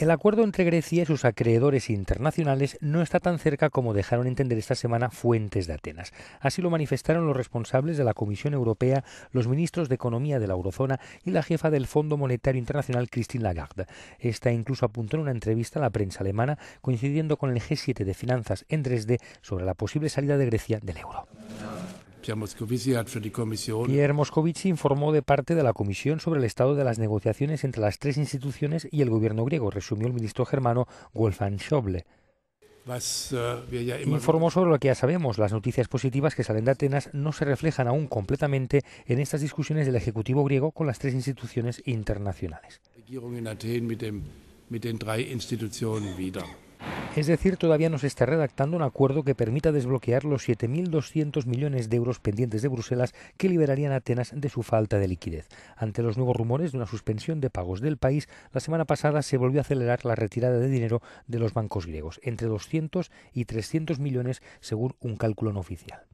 El acuerdo entre Grecia y sus acreedores internacionales no está tan cerca como dejaron entender esta semana fuentes de Atenas. Así lo manifestaron los responsables de la Comisión Europea, los ministros de Economía de la Eurozona y la jefa del Fondo Monetario Internacional, Christine Lagarde. Esta incluso apuntó en una entrevista a la prensa alemana, coincidiendo con el G7 de Finanzas en 3 sobre la posible salida de Grecia del euro. Pierre Moscovici informó de parte de la Comisión sobre el estado de las negociaciones entre las tres instituciones y el gobierno griego, resumió el ministro germano Wolfgang Schäuble. Eh, informó sobre lo que ya sabemos. Las noticias positivas que salen de Atenas no se reflejan aún completamente en estas discusiones del Ejecutivo griego con las tres instituciones internacionales. Es decir, todavía no se está redactando un acuerdo que permita desbloquear los 7.200 millones de euros pendientes de Bruselas que liberarían a Atenas de su falta de liquidez. Ante los nuevos rumores de una suspensión de pagos del país, la semana pasada se volvió a acelerar la retirada de dinero de los bancos griegos, entre 200 y 300 millones según un cálculo no oficial.